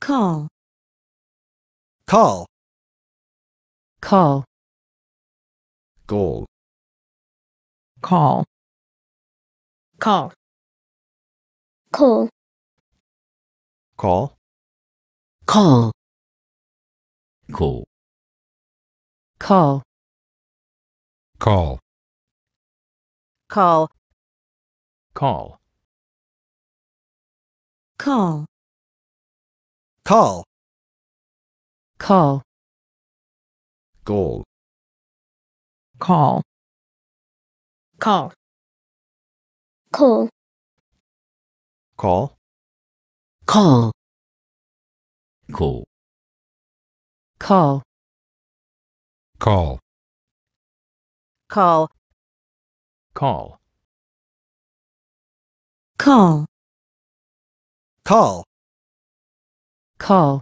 call call call goal call call call call call call call call call call call Call. Call. Goal. Call. Call. Call. Call. Call. Call. Call. Call. Call. Call. Call. Call. Call